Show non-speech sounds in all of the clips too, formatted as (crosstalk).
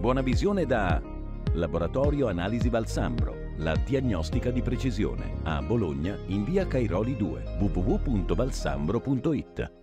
Buona visione da Laboratorio Analisi Valsambro, la diagnostica di precisione, a Bologna in via Cairoli 2, www.valsambro.it.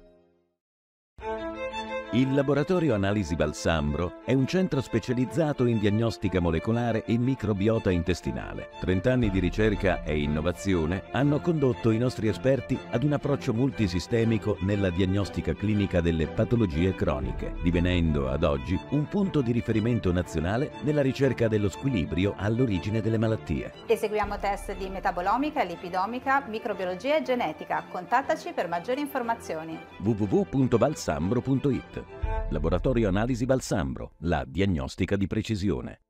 Il Laboratorio Analisi Balsambro è un centro specializzato in diagnostica molecolare e microbiota intestinale. Trent'anni di ricerca e innovazione hanno condotto i nostri esperti ad un approccio multisistemico nella diagnostica clinica delle patologie croniche, divenendo ad oggi un punto di riferimento nazionale nella ricerca dello squilibrio all'origine delle malattie. Eseguiamo test di metabolomica, lipidomica, microbiologia e genetica. Contattaci per maggiori informazioni. www.balsambro.it Laboratorio Analisi Balsambro, la diagnostica di precisione.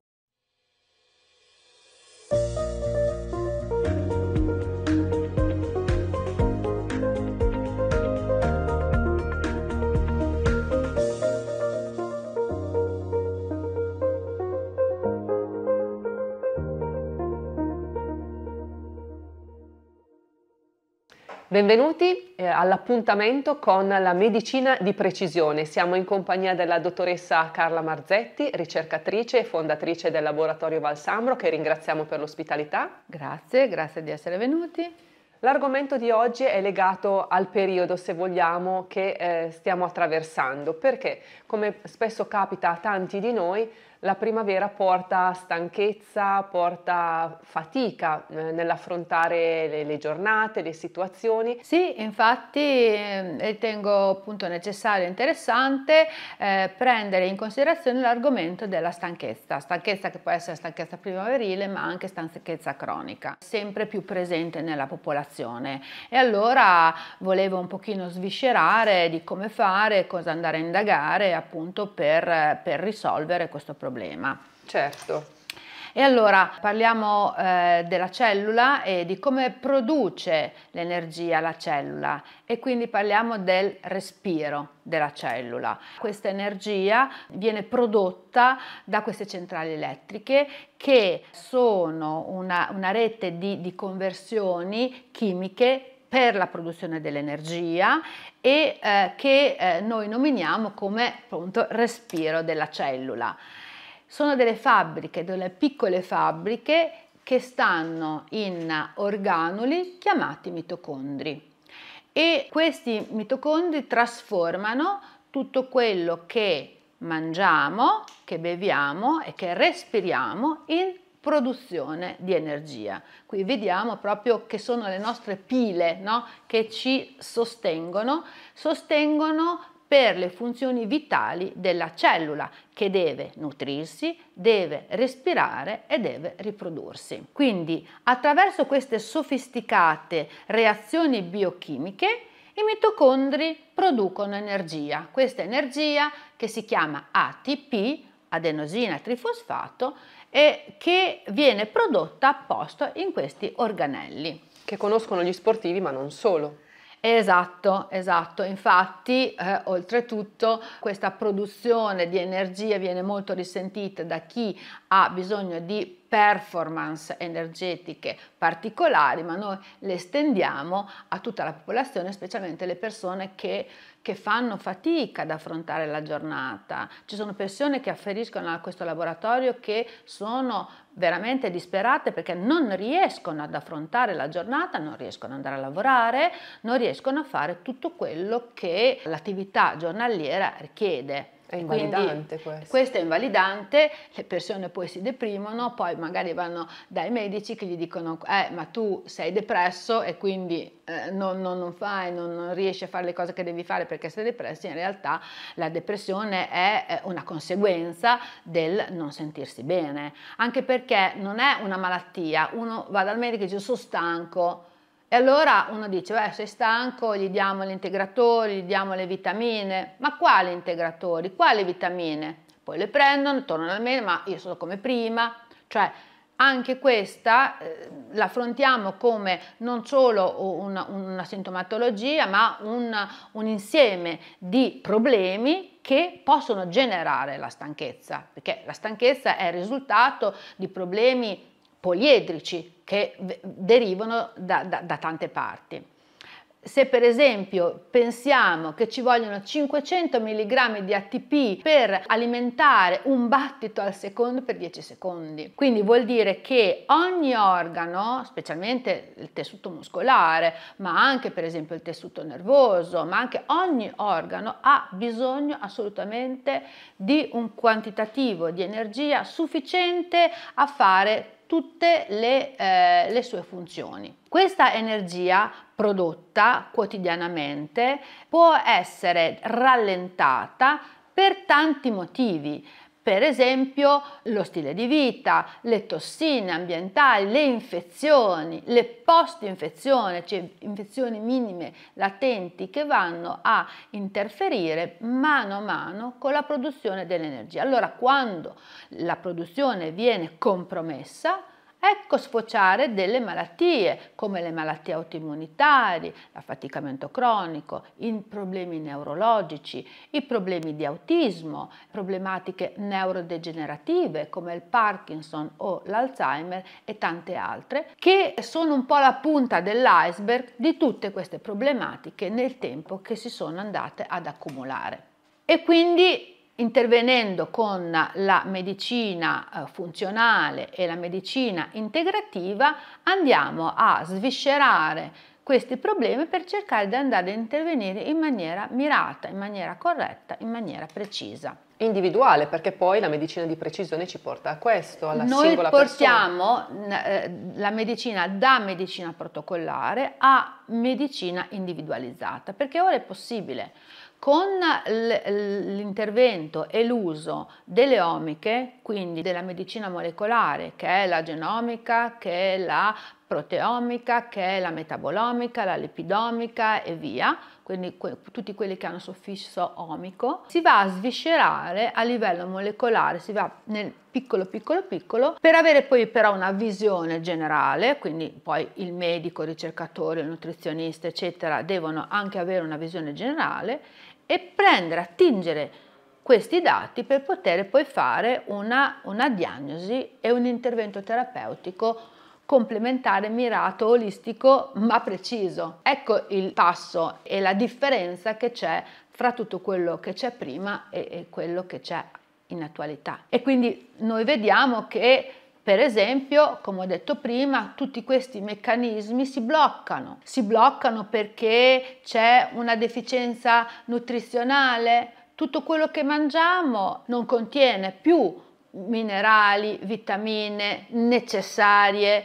Benvenuti eh, all'appuntamento con la medicina di precisione. Siamo in compagnia della dottoressa Carla Marzetti, ricercatrice e fondatrice del laboratorio Valsambro, che ringraziamo per l'ospitalità. Grazie, grazie di essere venuti. L'argomento di oggi è legato al periodo, se vogliamo, che eh, stiamo attraversando, perché come spesso capita a tanti di noi, la primavera porta stanchezza, porta fatica eh, nell'affrontare le, giornate, le situazioni. Sì, infatti ehm, ritengo appunto necessario e interessante eh, prendere in considerazione l'argomento della stanchezza, stanchezza che può essere stanchezza primaverile ma anche stanchezza cronica, sempre più presente nella popolazione. E allora volevo un pochino sviscerare di come fare, cosa andare a indagare appunto per, per risolvere questo problema problema. Certo. E allora parliamo eh, della cellula e di come produce l'energia la cellula e quindi parliamo del respiro della cellula. Questa energia viene prodotta da queste centrali elettriche che sono una, una rete di, di conversioni chimiche per la produzione dell'energia e eh, che eh, noi nominiamo come appunto respiro della cellula. Sono delle fabbriche, delle piccole fabbriche che stanno in organuli chiamati mitocondri e questi mitocondri trasformano tutto quello che mangiamo, che beviamo e che respiriamo in produzione di energia. Qui vediamo proprio che sono le nostre pile no? che ci sostengono, sostengono per le funzioni vitali della cellula che deve nutrirsi, deve respirare e deve riprodursi. Quindi attraverso queste sofisticate reazioni biochimiche i mitocondri producono energia, questa energia che si chiama ATP, adenosina trifosfato, e che viene prodotta apposta in questi organelli. Che conoscono gli sportivi ma non solo. Esatto, esatto. Infatti, eh, oltretutto, questa produzione di energia viene molto risentita da chi ha bisogno di performance energetiche particolari, ma noi le estendiamo a tutta la popolazione, specialmente le persone che che fanno fatica ad affrontare la giornata. Ci sono persone che afferiscono a questo laboratorio che sono veramente disperate perché non riescono ad affrontare la giornata, non riescono ad andare a lavorare, non riescono a fare tutto quello che l'attività giornaliera richiede. È invalidante Quindi, questo. Questo è invalidante, le persone poi si deprimono, poi magari vanno dai medici che gli dicono eh ma tu sei depresso e quindi eh, non, non, non, fai, non, non, riesci a fare le cose che devi fare perché sei depresso, in realtà la depressione è eh, una conseguenza del non sentirsi bene, anche perché non è una malattia, uno va dal medico e dice sono stanco, e allora uno dice, beh, sei stanco, gli diamo gli integratori, gli diamo le vitamine. Ma quali integratori? Quali vitamine? Poi le prendono, tornano al mese, ma io sono come prima. Cioè, anche questa eh, l'affrontiamo come non solo una, una sintomatologia, ma un, un insieme di problemi che possono generare la stanchezza, perché la stanchezza è il risultato di problemi poliedrici che derivano da, da, da tante parti. Se per esempio pensiamo che ci vogliono 500 mg di ATP per alimentare un battito al secondo per 10 secondi, quindi vuol dire che ogni organo, specialmente il tessuto muscolare, ma anche per esempio il tessuto nervoso, ma anche ogni organo ha bisogno assolutamente di un quantitativo di energia sufficiente a fare tutte le, eh, le sue funzioni. Questa energia prodotta quotidianamente può essere rallentata per tanti motivi per esempio lo stile di vita, le tossine ambientali, le infezioni, le post infezioni cioè infezioni minime latenti che vanno a interferire mano a mano con la produzione dell'energia. Allora quando la produzione viene compromessa, ecco sfociare delle malattie come le malattie autoimmunitarie, l'affaticamento cronico, i problemi neurologici, i problemi di autismo, problematiche neurodegenerative come il Parkinson o l'Alzheimer e tante altre che sono un po' la punta dell'iceberg di tutte queste problematiche nel tempo che si sono andate ad accumulare. E quindi intervenendo con la medicina eh, funzionale e la medicina integrativa andiamo a sviscerare questi problemi per cercare di andare a intervenire in maniera mirata, in maniera corretta, in maniera precisa. Individuale, perché poi la medicina di precisione ci porta a questo, alla Noi singola persona. portiamo eh, la medicina da medicina protocollare a medicina individualizzata, perché ora è possibile con l'intervento e l'uso delle omiche, quindi della medicina molecolare, che è la genomica, che è la proteomica, che è la metabolomica, la lipidomica e via, quindi que tutti quelli che hanno suffisso omico, si va a sviscerare a livello molecolare, si va nel piccolo piccolo piccolo per avere poi però una visione generale, quindi poi il medico, il ricercatore, il nutrizionista eccetera devono anche avere una visione generale e prendere, attingere questi dati per poter poi fare una, una diagnosi e un intervento terapeutico complementare, mirato, olistico ma preciso. Ecco il passo e la differenza che c'è fra tutto quello che c'è prima e, e quello che c'è in attualità. E quindi noi vediamo che per esempio, come ho detto prima, tutti questi meccanismi si bloccano. Si bloccano perché c'è una deficienza nutrizionale, tutto quello che mangiamo non contiene più minerali, vitamine necessarie,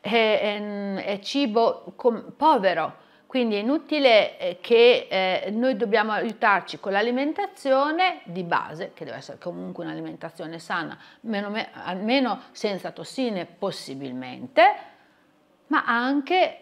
è, è, è cibo com- povero quindi è inutile eh, che eh, noi dobbiamo aiutarci con l'alimentazione di base, che deve essere comunque un'alimentazione sana, meno, almeno senza tossine possibilmente, ma anche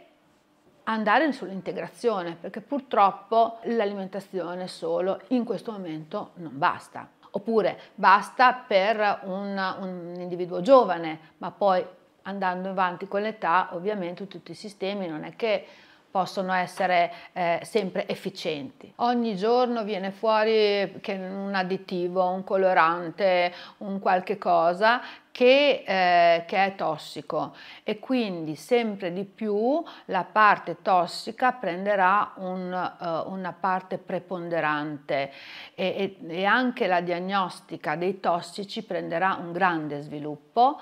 andare sull'integrazione, perché purtroppo l'alimentazione solo in questo momento non basta. Oppure basta per un, un individuo giovane, ma poi andando avanti con l'età ovviamente tutti i sistemi non è che possono essere eh, sempre efficienti. Ogni giorno viene fuori un additivo, un colorante, un qualche cosa che, eh, che, è tossico e quindi sempre di più la parte tossica prenderà un, uh, una parte preponderante e, e, e anche la diagnostica dei tossici prenderà un grande sviluppo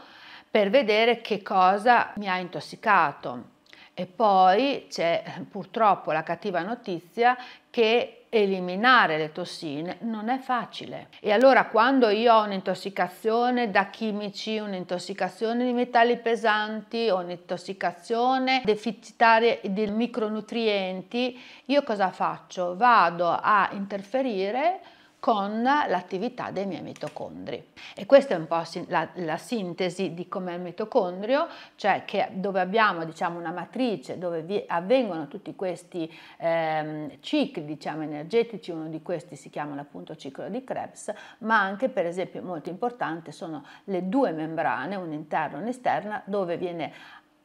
per vedere che cosa mi ha intossicato e poi c'è purtroppo la cattiva notizia che eliminare le tossine non è facile. E allora quando io ho un'intossicazione da chimici, un'intossicazione di metalli pesanti, un'intossicazione deficitaria di micronutrienti, io cosa faccio? Vado a interferire con l'attività dei miei mitocondri. E questa è un po' la, la sintesi di com'è il mitocondrio, cioè che dove abbiamo diciamo, una matrice dove vi, avvengono tutti questi ehm, cicli diciamo, energetici, uno di questi si chiama appunto ciclo di Krebs, ma anche per esempio molto importante sono le due membrane, un'interna e un'esterna, dove viene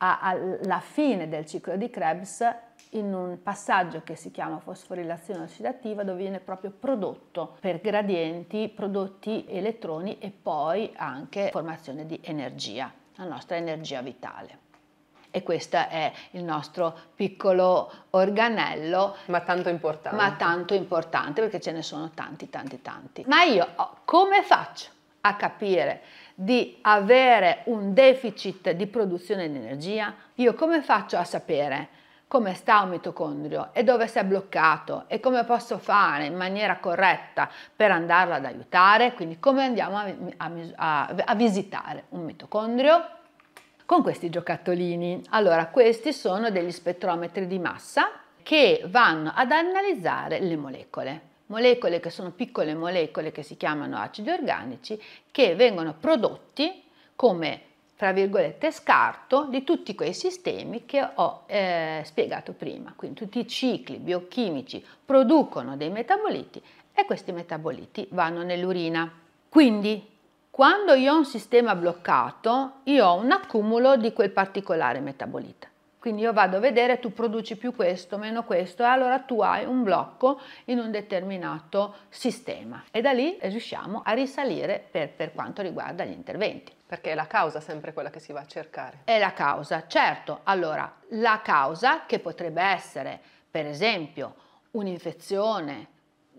alla fine del ciclo di Krebs in un passaggio che si chiama fosforilazione ossidativa dove viene proprio prodotto per gradienti, prodotti elettroni e poi anche formazione di energia, la nostra energia vitale. E questo è il nostro piccolo organello. Ma tanto importante. Ma tanto importante perché ce ne sono tanti, tanti, tanti. Ma io come faccio a capire di avere un deficit di produzione di energia? Io come faccio a sapere come sta un mitocondrio e dove si è bloccato e come posso fare in maniera corretta per andarlo ad aiutare, quindi come andiamo a, a, a visitare un mitocondrio con questi giocattolini. Allora, questi sono degli spettrometri di massa che vanno ad analizzare le molecole. Molecole che sono piccole molecole che si chiamano acidi organici che vengono prodotti come tra virgolette, scarto di tutti quei sistemi che ho eh, spiegato prima. Quindi tutti i cicli biochimici producono dei metaboliti e questi metaboliti vanno nell'urina. Quindi, quando io ho un sistema bloccato, io ho un accumulo di quel particolare metabolita. Quindi io vado a vedere, tu produci più questo, meno questo, e allora tu hai un blocco in un determinato sistema. E da lì riusciamo a risalire per, per quanto riguarda gli interventi. Perché è la causa sempre quella che si va a cercare. È la causa, certo. Allora, la causa che potrebbe essere, per esempio, un'infezione,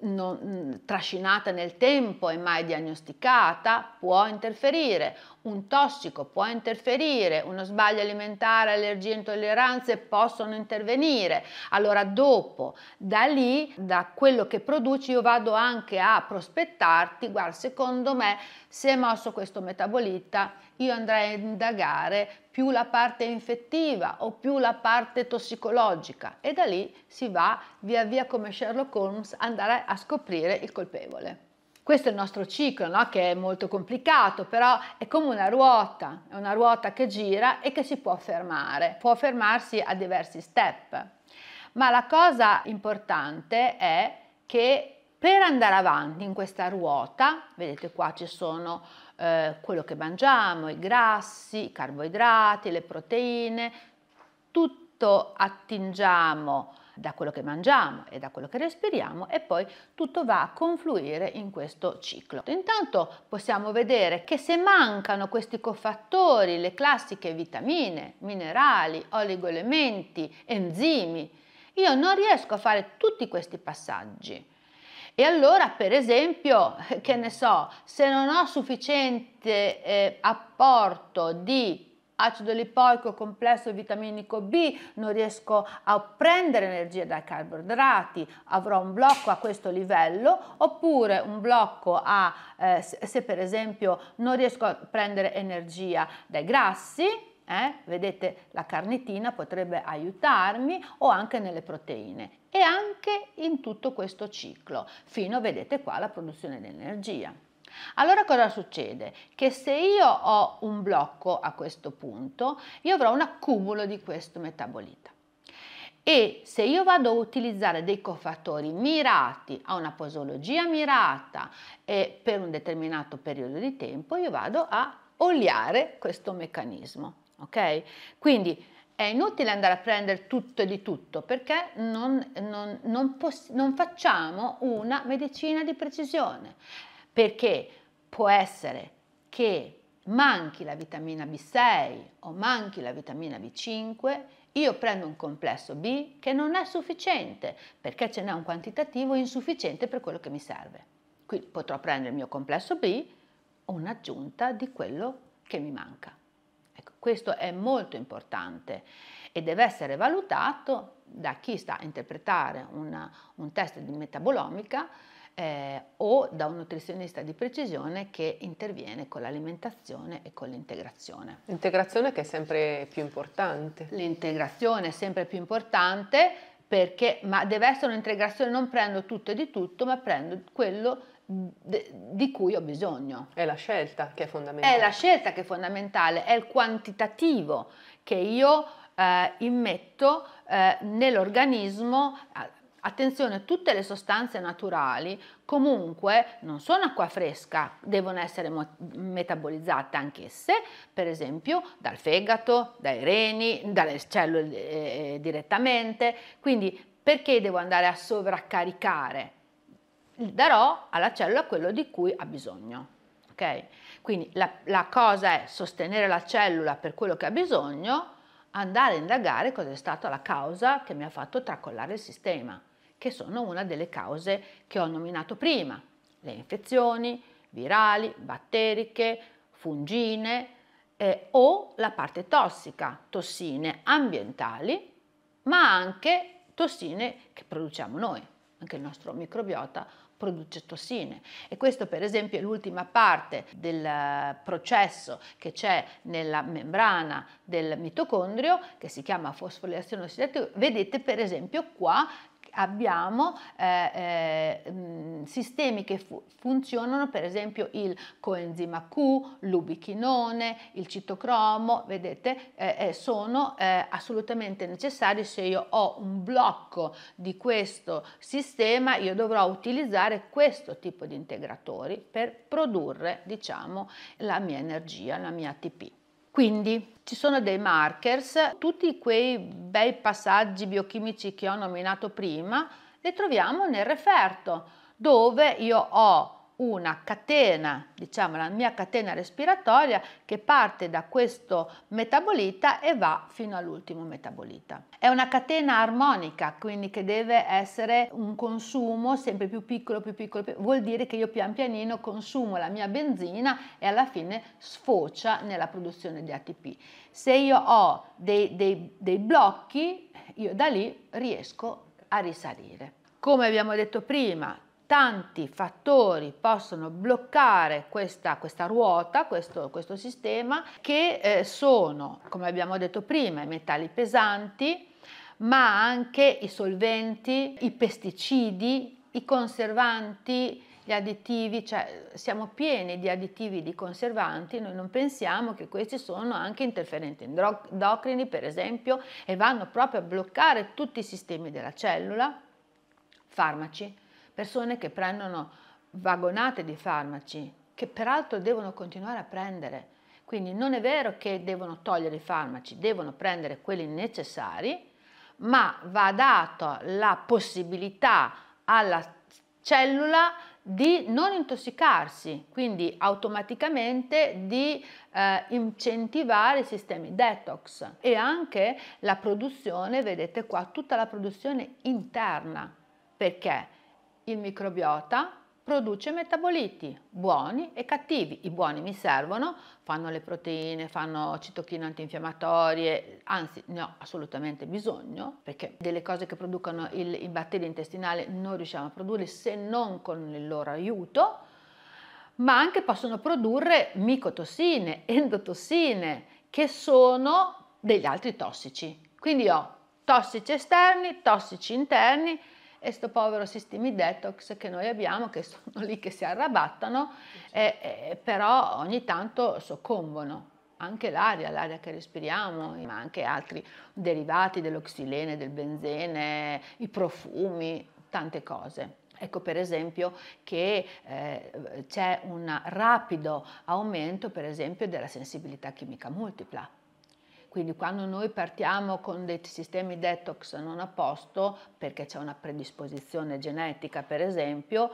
non, mm, trascinata nel tempo e mai diagnosticata può interferire, un tossico può interferire, uno sbaglio alimentare, allergie, intolleranze possono intervenire. Allora dopo, da lì, da quello che produci, io vado anche a prospettarti, guarda, secondo me se è mosso questo metabolita, io andrei a indagare più la parte infettiva o più la parte tossicologica e da lì si va via via come Sherlock Holmes andare a scoprire il colpevole. Questo è il nostro ciclo, no? che è molto complicato, però è come una ruota, è una ruota che gira e che si può fermare, può fermarsi a diversi step. Ma la cosa importante è che per andare avanti in questa ruota, vedete qua ci sono eh, quello che mangiamo, i grassi, i carboidrati, le proteine, tutto attingiamo da quello che mangiamo e da quello che respiriamo e poi tutto va a confluire in questo ciclo. Intanto possiamo vedere che se mancano questi cofattori, le classiche vitamine, minerali, oligoelementi, enzimi, io non riesco a fare tutti questi passaggi e allora, per esempio, eh, che ne so, se non ho sufficiente eh, apporto di acido lipoico complesso e vitaminico B, non riesco a prendere energia dai carboidrati, avrò un blocco a questo livello, oppure un blocco a, eh, se per esempio non riesco a prendere energia dai grassi, eh, vedete la carnitina potrebbe aiutarmi o anche nelle proteine e anche in tutto questo ciclo, fino, vedete qua, la produzione di energia. Allora cosa succede? Che se io ho un blocco a questo punto, io avrò un accumulo di questo metabolita. E se io vado a utilizzare dei cofattori mirati a una posologia mirata e per un determinato periodo di tempo, io vado a oliare questo meccanismo. Ok? Quindi è inutile andare a prendere tutto e di tutto perché non, non, non, poss- non facciamo una medicina di precisione perché può essere che manchi la vitamina B6 o manchi la vitamina B5 io prendo un complesso B che non è sufficiente perché ce n'è un quantitativo insufficiente per quello che mi serve. Quindi potrò prendere il mio complesso B o un'aggiunta di quello che mi manca. Questo è molto importante e deve essere valutato da chi sta a interpretare una, un test di metabolomica eh, o da un nutrizionista di precisione che interviene con l'alimentazione e con l'integrazione. L'integrazione che è sempre più importante. L'integrazione è sempre più importante perché, ma deve essere un'integrazione, non prendo tutto e di tutto, ma prendo quello di cui ho bisogno. È la scelta che è fondamentale. È la scelta che è fondamentale, è il quantitativo che io eh, immetto eh, nell'organismo. Attenzione, tutte le sostanze naturali comunque non sono acqua fresca, devono essere metabolizzate anch'esse, per esempio dal fegato, dai reni, dalle cellule eh, eh direttamente. Quindi perché devo andare a sovraccaricare darò alla cellula quello di cui ha bisogno. Okay? Quindi la, la cosa è sostenere la cellula per quello che ha bisogno, andare a indagare cosa è stata la causa che mi ha fatto tracollare il sistema, che sono una delle cause che ho nominato prima, le infezioni virali, batteriche, fungine eh, o la parte tossica, tossine ambientali, ma anche tossine che produciamo noi, anche il nostro microbiota produce tossine e questo per esempio è l'ultima parte del eh, processo che c'è nella membrana del mitocondrio che si chiama fosforilazione ossidativa. Vedete per esempio qua abbiamo eh, eh, mm, sistemi che fu funzionano, per esempio il coenzima Q, l'ubichinone, il citocromo, vedete, eh, eh sono eh, assolutamente necessari se io ho un blocco di questo sistema, io dovrò utilizzare questo tipo di integratori per produrre, diciamo, la mia energia, la mia ATP. Quindi ci sono dei markers, tutti quei bei passaggi biochimici che ho nominato prima, li troviamo nel referto dove io ho una catena, diciamo la mia catena respiratoria che parte da questo metabolita e va fino all'ultimo metabolita. È una catena armonica, quindi che deve essere un consumo sempre più piccolo, più piccolo, più... vuol dire che io pian pianino consumo la mia benzina e alla fine sfocia nella produzione di ATP. Se io ho dei, dei, dei blocchi, io da lì riesco a risalire. Come abbiamo detto prima, tanti fattori possono bloccare questa, questa ruota, questo, questo, sistema, che eh, sono, come abbiamo detto prima, i metalli pesanti, ma anche i solventi, i pesticidi, i conservanti, gli additivi, cioè siamo pieni di additivi di conservanti, noi non pensiamo che questi sono anche interferenti endocrini, per esempio, e vanno proprio a bloccare tutti i sistemi della cellula, farmaci, persone che prendono vagonate di farmaci, che peraltro devono continuare a prendere. Quindi non è vero che devono togliere i farmaci, devono prendere quelli necessari, ma va data la possibilità alla cellula di non intossicarsi, quindi automaticamente di eh, incentivare i sistemi detox e anche la produzione, vedete qua, tutta la produzione interna. Perché? Il microbiota produce metaboliti buoni e cattivi. I buoni mi servono, fanno le proteine, fanno citochine antinfiammatorie, anzi ne ho assolutamente bisogno perché delle cose che producono il, il batterio intestinale non riusciamo a produrre se non con il loro aiuto, ma anche possono produrre micotossine, endotossine che sono degli altri tossici. Quindi ho tossici esterni, tossici interni e sto povero sistemi detox che noi abbiamo, che sono lì che si arrabattano, eh, eh, però ogni tanto soccombono. Anche l'aria, l'aria che respiriamo, ma anche altri derivati dello del benzene, i profumi, tante cose. Ecco per esempio che eh, c'è un rapido aumento per esempio della sensibilità chimica multipla quindi quando noi partiamo con dei sistemi detox non a posto, perché c'è una predisposizione genetica per esempio,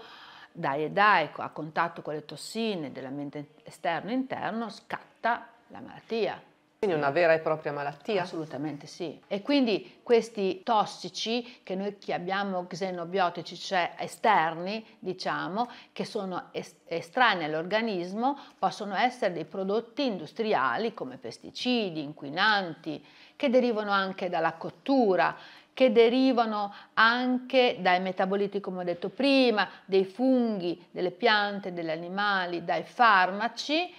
dai e dai a contatto con le tossine dell'ambiente esterno e interno scatta la malattia. Quindi una vera e propria malattia? Assolutamente sì. E quindi questi tossici che noi chiamiamo xenobiotici, cioè esterni, diciamo, che sono estranei all'organismo, possono essere dei prodotti industriali come pesticidi, inquinanti, che derivano anche dalla cottura, che derivano anche dai metaboliti, come ho detto prima, dei funghi, delle piante, degli animali, dai farmaci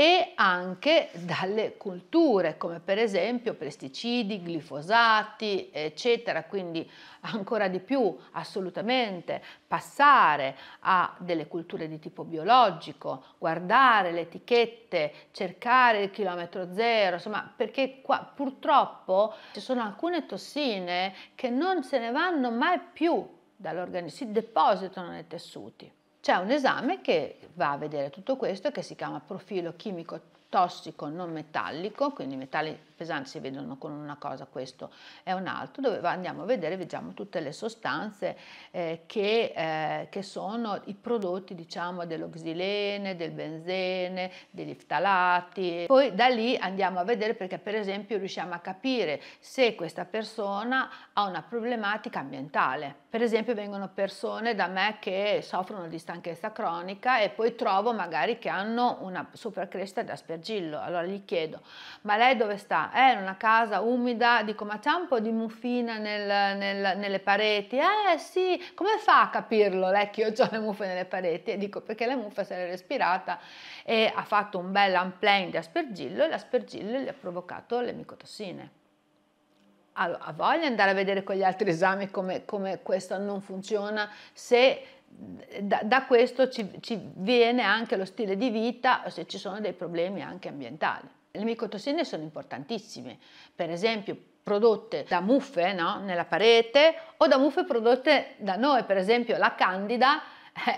e anche dalle culture, come per esempio pesticidi, glifosati, eccetera. Quindi ancora di più, assolutamente, passare a delle culture di tipo biologico, guardare le etichette, cercare il chilometro zero, insomma, perché qua purtroppo ci sono alcune tossine che non se ne vanno mai più dall'organismo, si depositano nei tessuti. C'è un esame che va a vedere tutto questo che si chiama profilo chimico tossico non metallico, quindi metalli pesanti si vedono con una cosa, questo è un altro, dove andiamo a vedere, vediamo tutte le sostanze eh, che, eh, che, sono i prodotti diciamo dello xilene, del benzene, degli ftalati, poi da lì andiamo a vedere perché per esempio riusciamo a capire se questa persona ha una problematica ambientale, per esempio vengono persone da me che soffrono di stanchezza cronica e poi trovo magari che hanno una di aspergillo. allora gli chiedo ma lei dove sta? umida, eh, in una casa umida, dico ma c'è un po' di muffina nel, nel, nelle pareti? Eh sì, come fa a capirlo lei che io ho le muffe nelle pareti? E dico perché la muffa se l'è respirata e ha fatto un bel unplane di aspergillo e l'aspergillo gli ha provocato le micotossine. Allora, ha voglia andare a vedere con gli altri esami come, come questo non funziona, se da, da, questo ci, ci viene anche lo stile di vita, se ci sono dei problemi anche ambientali. Le micotossine sono importantissime, per esempio prodotte da muffe no? nella parete o da muffe prodotte da noi, per esempio la candida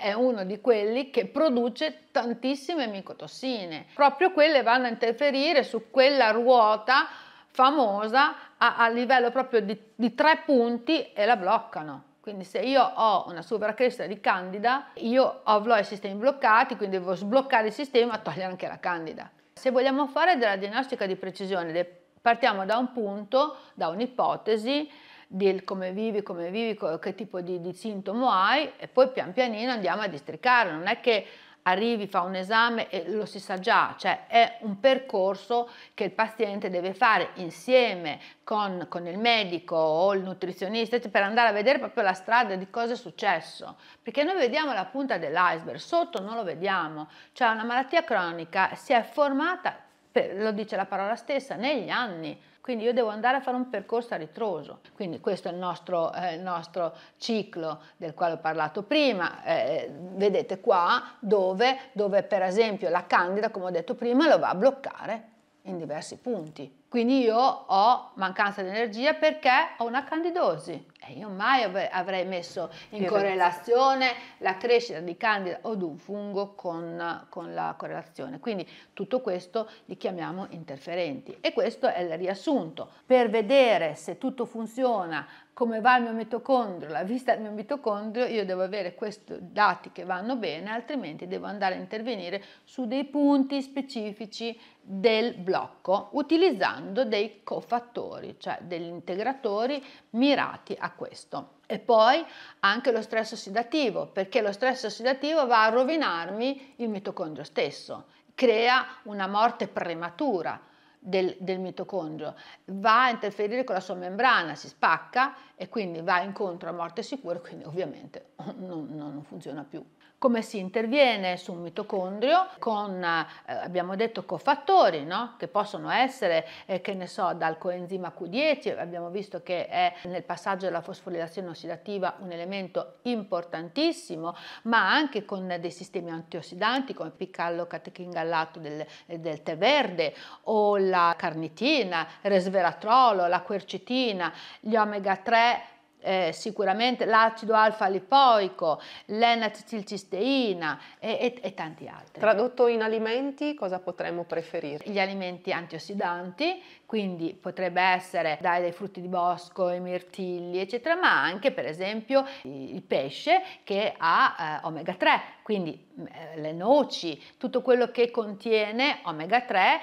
è uno di quelli che produce tantissime micotossine. Proprio quelle vanno a interferire su quella ruota famosa a, a livello proprio di, di, tre punti e la bloccano. Quindi se io ho una sovraccrescita di candida, io avrò i sistemi bloccati, quindi devo sbloccare il sistema e togliere anche la candida. Se vogliamo fare della diagnostica di precisione, partiamo da un punto, da un'ipotesi del come vivi, come vivi, che tipo di, di sintomo hai e poi pian pianino andiamo a districare. Non è che arrivi, fa un esame e lo si sa già, cioè è un percorso che il paziente deve fare insieme con, con il medico o il nutrizionista per andare a vedere proprio la strada di cosa è successo, perché noi vediamo la punta dell'iceberg, sotto non lo vediamo, cioè una malattia cronica si è formata, per, lo dice la parola stessa, negli anni, quindi io devo andare a fare un percorso a ritroso. Quindi questo è il nostro, eh, il nostro ciclo del quale ho parlato prima. Eh, vedete qua dove, dove per esempio la candida, come ho detto prima, lo va a bloccare in diversi punti. Quindi io ho mancanza di energia perché ho una candidosi, io mai avrei messo in correlazione la crescita di candida o di un fungo con, con, la correlazione. Quindi tutto questo li chiamiamo interferenti. E questo è il riassunto. Per vedere se tutto funziona, come va il mio mitocondrio, la vista del mio mitocondrio, io devo avere questi dati che vanno bene, altrimenti devo andare a intervenire su dei punti specifici del blocco utilizzando dei cofattori, cioè degli integratori mirati a questo. E poi anche lo stress ossidativo, perché lo stress ossidativo va a rovinarmi il mitocondrio stesso, crea una morte prematura del, del mitocondrio, va a interferire con la sua membrana, si spacca e quindi va incontro a morte sicura, quindi ovviamente (laughs) non, non funziona più. Come si interviene su un mitocondrio con, eh, abbiamo detto, cofattori, no? che possono essere, eh, che ne so, dal coenzima Q10, abbiamo visto che è nel passaggio della fosforilazione ossidativa un elemento importantissimo, ma anche con dei sistemi antiossidanti come piccallo catechingallato del, eh, del tè verde o la carnitina, resveratrolo, la quercetina, gli omega 3 eh, sicuramente l'acido alfa lipoico, l'enacetilcisteina e, e, e, tanti altri. Tradotto in alimenti, cosa potremmo preferire? Gli alimenti antiossidanti, quindi potrebbe essere dai, dai frutti di bosco, i mirtilli, eccetera, ma anche per esempio il pesce che ha eh, omega 3, quindi mm, eh, le noci, tutto quello che contiene omega 3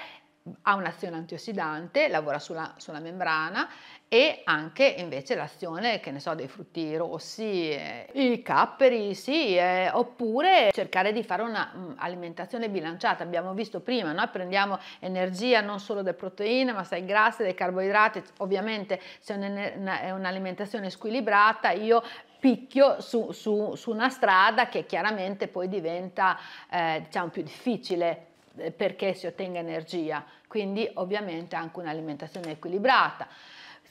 ha un'azione antiossidante, lavora sulla, sulla membrana e anche invece l'azione, che ne so, dei frutti rossi, eh, i capperi, sì, eh, oppure cercare di fare un'alimentazione mm, bilanciata. Abbiamo visto prima, noi prendiamo energia non solo delle proteine, ma dai grassi, dai carboidrati, ovviamente se è un'alimentazione squilibrata, io picchio su, su, su, una strada che chiaramente poi diventa eh, diciamo più difficile eh, perché si ottenga energia quindi ovviamente anche un'alimentazione equilibrata,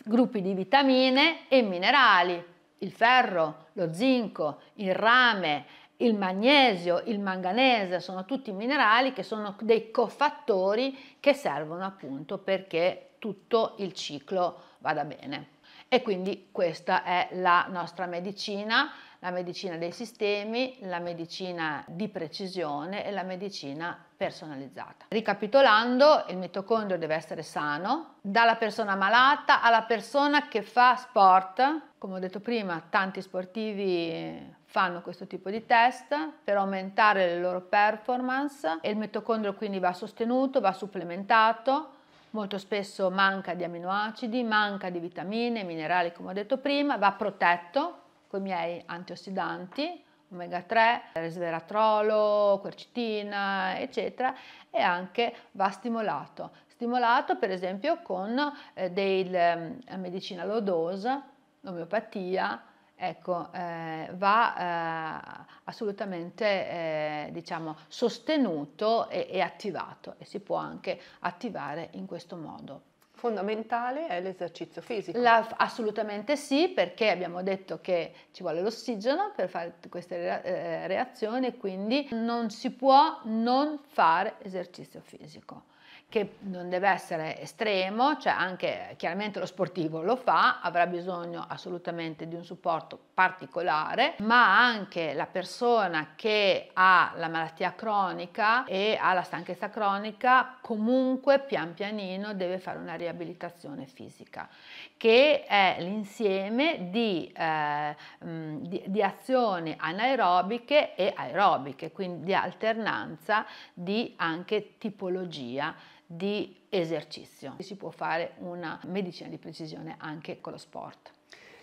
gruppi di vitamine e minerali, il ferro, lo zinco, il rame, il magnesio, il manganese, sono tutti minerali che sono dei cofattori che servono appunto perché tutto il ciclo vada bene. E quindi questa è la nostra medicina la medicina dei sistemi, la medicina di precisione e la medicina personalizzata. Ricapitolando, il mitocondrio deve essere sano, dalla persona malata alla persona che fa sport, come ho detto prima, tanti sportivi fanno questo tipo di test per aumentare le loro performance e il mitocondrio quindi va sostenuto, va supplementato, molto spesso manca di aminoacidi, manca di vitamine, minerali come ho detto prima, va protetto con i miei antiossidanti, omega 3, resveratrolo, quercitina, eccetera, e anche va stimolato. Stimolato per esempio con eh, della eh, medicina low dose, omeopatia, ecco, eh, va eh, assolutamente eh, diciamo, sostenuto e, e attivato e si può anche attivare in questo modo fondamentale è l'esercizio fisico. La, assolutamente sì, perché abbiamo detto che ci vuole l'ossigeno per fare queste eh, reazioni, quindi non si può non fare esercizio fisico che non deve essere estremo, cioè anche chiaramente lo sportivo lo fa, avrà bisogno assolutamente di un supporto particolare, ma anche la persona che ha la malattia cronica e ha la stanchezza cronica comunque pian pianino deve fare una riabilitazione fisica, che è l'insieme di, eh, di, di azioni anaerobiche e aerobiche, quindi di alternanza di anche tipologia di esercizio. Si può fare una medicina di precisione anche con lo sport.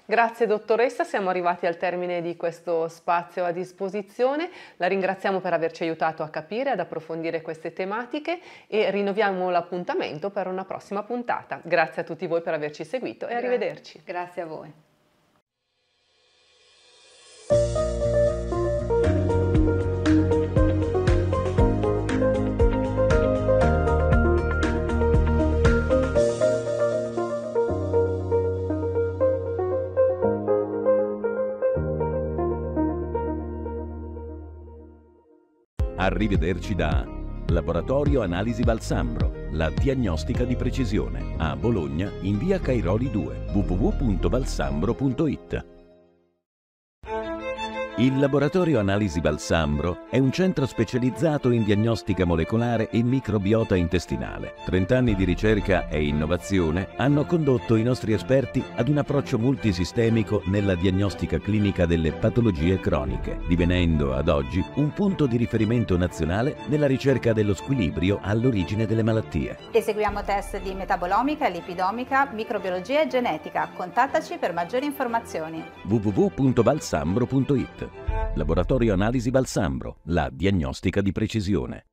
Grazie dottoressa, siamo arrivati al termine di questo spazio a disposizione. La ringraziamo per averci aiutato a capire, ad approfondire queste tematiche e rinnoviamo l'appuntamento per una prossima puntata. Grazie a tutti voi per averci seguito e Grazie. arrivederci. Grazie a voi. Arrivederci da Laboratorio Analisi Balsambro, la diagnostica di precisione, a Bologna in via Cairoli 2, www.valsambro.it. Il Laboratorio Analisi Balsambro è un centro specializzato in diagnostica molecolare e microbiota intestinale. Trent'anni di ricerca e innovazione hanno condotto i nostri esperti ad un approccio multisistemico nella diagnostica clinica delle patologie croniche, divenendo ad oggi un punto di riferimento nazionale nella ricerca dello squilibrio all'origine delle malattie. Eseguiamo test di metabolomica, lipidomica, microbiologia e genetica. Contattaci per maggiori informazioni. www.balsambro.it Laboratorio Analisi Balsambro, la diagnostica di precisione.